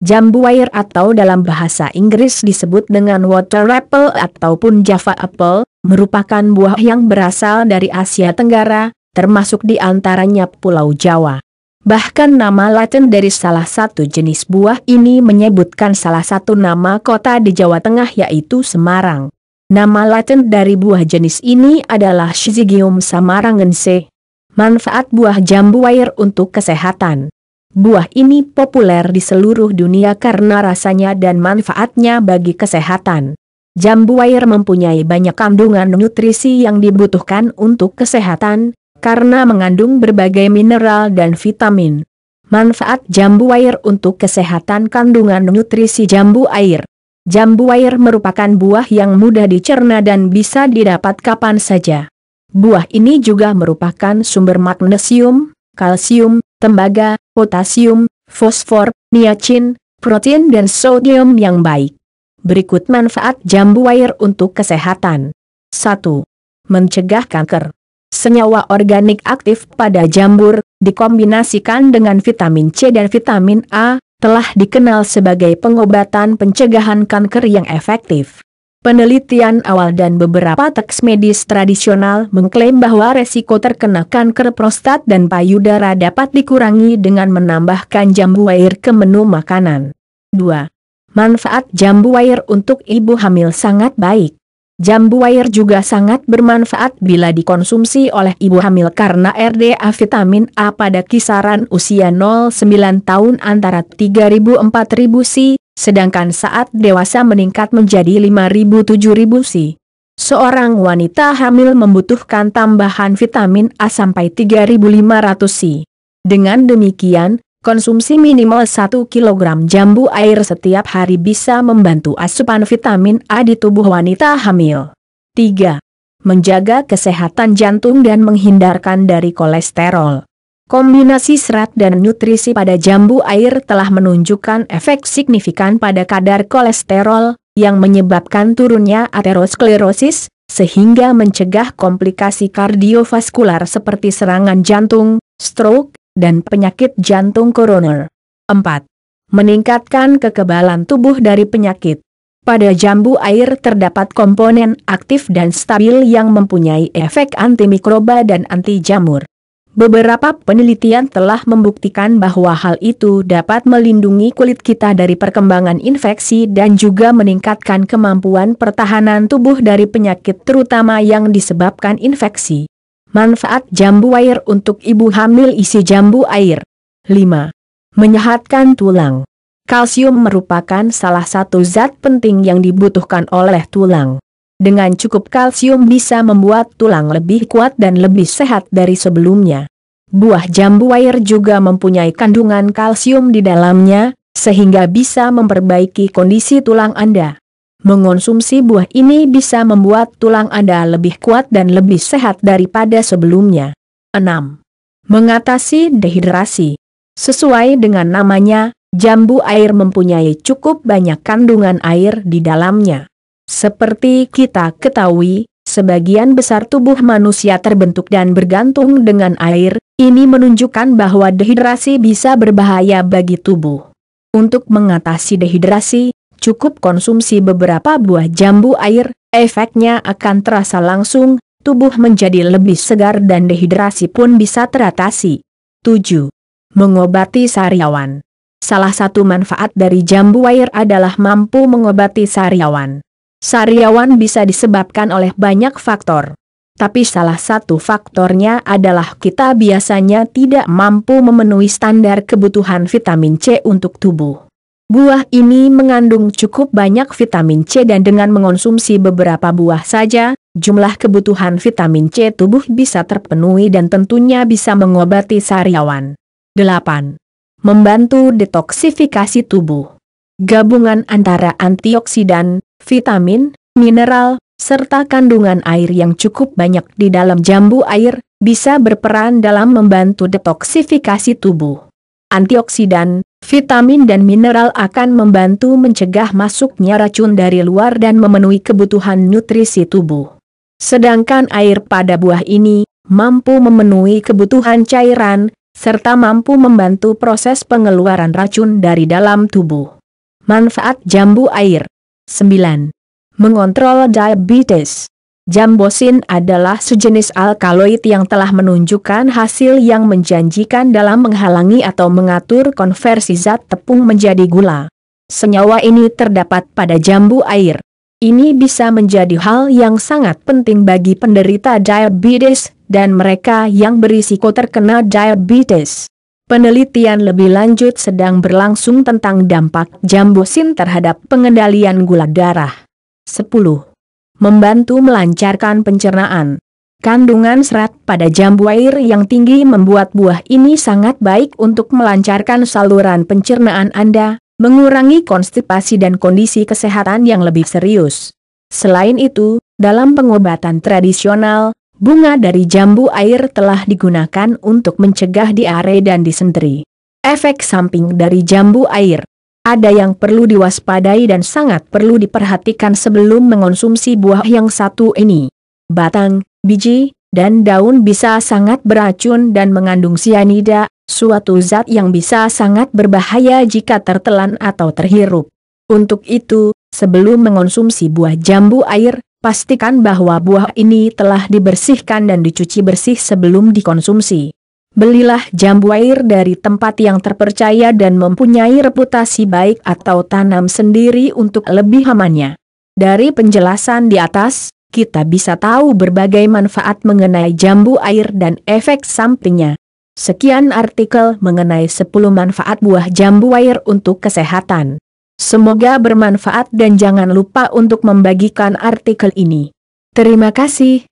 Jambu air atau dalam bahasa Inggris disebut dengan water apple ataupun Java apple, merupakan buah yang berasal dari Asia Tenggara, termasuk di antaranya Pulau Jawa. Bahkan nama Latin dari salah satu jenis buah ini menyebutkan salah satu nama kota di Jawa Tengah yaitu Semarang. Nama Latin dari buah jenis ini adalah Shizigium samarangense. Manfaat buah jambu air untuk kesehatan Buah ini populer di seluruh dunia karena rasanya dan manfaatnya bagi kesehatan. Jambu air mempunyai banyak kandungan nutrisi yang dibutuhkan untuk kesehatan, karena mengandung berbagai mineral dan vitamin. Manfaat jambu air untuk kesehatan kandungan nutrisi jambu air. Jambu air merupakan buah yang mudah dicerna dan bisa didapat kapan saja. Buah ini juga merupakan sumber magnesium, kalsium, tembaga, potasium, fosfor, niacin, protein dan sodium yang baik. Berikut manfaat jambu air untuk kesehatan. 1. Mencegah kanker. Senyawa organik aktif pada jambur, dikombinasikan dengan vitamin C dan vitamin A, telah dikenal sebagai pengobatan pencegahan kanker yang efektif. Penelitian awal dan beberapa teks medis tradisional mengklaim bahwa resiko terkena kanker prostat dan payudara dapat dikurangi dengan menambahkan jambu air ke menu makanan. 2. Manfaat jambu air untuk ibu hamil sangat baik. Jambu air juga sangat bermanfaat bila dikonsumsi oleh ibu hamil karena RDA vitamin A pada kisaran usia 0-9 tahun antara 3.000-4.000 C, sedangkan saat dewasa meningkat menjadi 5.000-7.000 si. Seorang wanita hamil membutuhkan tambahan vitamin A sampai 3.500 si. Dengan demikian, Konsumsi minimal 1 kg jambu air setiap hari bisa membantu asupan vitamin A di tubuh wanita hamil. 3. Menjaga kesehatan jantung dan menghindarkan dari kolesterol. Kombinasi serat dan nutrisi pada jambu air telah menunjukkan efek signifikan pada kadar kolesterol, yang menyebabkan turunnya aterosklerosis, sehingga mencegah komplikasi kardiovaskular seperti serangan jantung, stroke, dan penyakit jantung koroner. 4. Meningkatkan kekebalan tubuh dari penyakit. Pada jambu air terdapat komponen aktif dan stabil yang mempunyai efek antimikroba dan anti jamur. Beberapa penelitian telah membuktikan bahwa hal itu dapat melindungi kulit kita dari perkembangan infeksi dan juga meningkatkan kemampuan pertahanan tubuh dari penyakit terutama yang disebabkan infeksi. Manfaat jambu air untuk ibu hamil isi jambu air. 5. Menyehatkan tulang. Kalsium merupakan salah satu zat penting yang dibutuhkan oleh tulang. Dengan cukup kalsium bisa membuat tulang lebih kuat dan lebih sehat dari sebelumnya. Buah jambu air juga mempunyai kandungan kalsium di dalamnya, sehingga bisa memperbaiki kondisi tulang Anda. Mengonsumsi buah ini bisa membuat tulang Anda lebih kuat dan lebih sehat daripada sebelumnya. 6. Mengatasi dehidrasi Sesuai dengan namanya, jambu air mempunyai cukup banyak kandungan air di dalamnya. Seperti kita ketahui, sebagian besar tubuh manusia terbentuk dan bergantung dengan air, ini menunjukkan bahwa dehidrasi bisa berbahaya bagi tubuh. Untuk mengatasi dehidrasi, cukup konsumsi beberapa buah jambu air, efeknya akan terasa langsung, tubuh menjadi lebih segar dan dehidrasi pun bisa teratasi. 7. Mengobati sariawan Salah satu manfaat dari jambu air adalah mampu mengobati sariawan. Sariawan bisa disebabkan oleh banyak faktor. Tapi salah satu faktornya adalah kita biasanya tidak mampu memenuhi standar kebutuhan vitamin C untuk tubuh. Buah ini mengandung cukup banyak vitamin C dan dengan mengonsumsi beberapa buah saja, jumlah kebutuhan vitamin C tubuh bisa terpenuhi dan tentunya bisa mengobati sariawan. 8. Membantu detoksifikasi tubuh. Gabungan antara antioksidan, vitamin, mineral, serta kandungan air yang cukup banyak di dalam jambu air, bisa berperan dalam membantu detoksifikasi tubuh. Antioksidan, vitamin dan mineral akan membantu mencegah masuknya racun dari luar dan memenuhi kebutuhan nutrisi tubuh. Sedangkan air pada buah ini, mampu memenuhi kebutuhan cairan, serta mampu membantu proses pengeluaran racun dari dalam tubuh. Manfaat jambu air 9. Mengontrol diabetes. Jambosin adalah sejenis alkaloid yang telah menunjukkan hasil yang menjanjikan dalam menghalangi atau mengatur konversi zat tepung menjadi gula. Senyawa ini terdapat pada jambu air. Ini bisa menjadi hal yang sangat penting bagi penderita diabetes dan mereka yang berisiko terkena diabetes. Penelitian lebih lanjut sedang berlangsung tentang dampak jambosin terhadap pengendalian gula darah. 10. Membantu melancarkan pencernaan. Kandungan serat pada jambu air yang tinggi membuat buah ini sangat baik untuk melancarkan saluran pencernaan Anda, mengurangi konstipasi dan kondisi kesehatan yang lebih serius. Selain itu, dalam pengobatan tradisional, bunga dari jambu air telah digunakan untuk mencegah diare dan disentri. Efek samping dari jambu air ada yang perlu diwaspadai dan sangat perlu diperhatikan sebelum mengonsumsi buah yang satu ini. Batang, biji, dan daun bisa sangat beracun dan mengandung sianida, suatu zat yang bisa sangat berbahaya jika tertelan atau terhirup. Untuk itu, sebelum mengonsumsi buah jambu air, Pastikan bahwa buah ini telah dibersihkan dan dicuci bersih sebelum dikonsumsi. Belilah jambu air dari tempat yang terpercaya dan mempunyai reputasi baik atau tanam sendiri untuk lebih amannya. Dari penjelasan di atas, kita bisa tahu berbagai manfaat mengenai jambu air dan efek sampingnya. Sekian artikel mengenai 10 manfaat buah jambu air untuk kesehatan. Semoga bermanfaat dan jangan lupa untuk membagikan artikel ini. Terima kasih.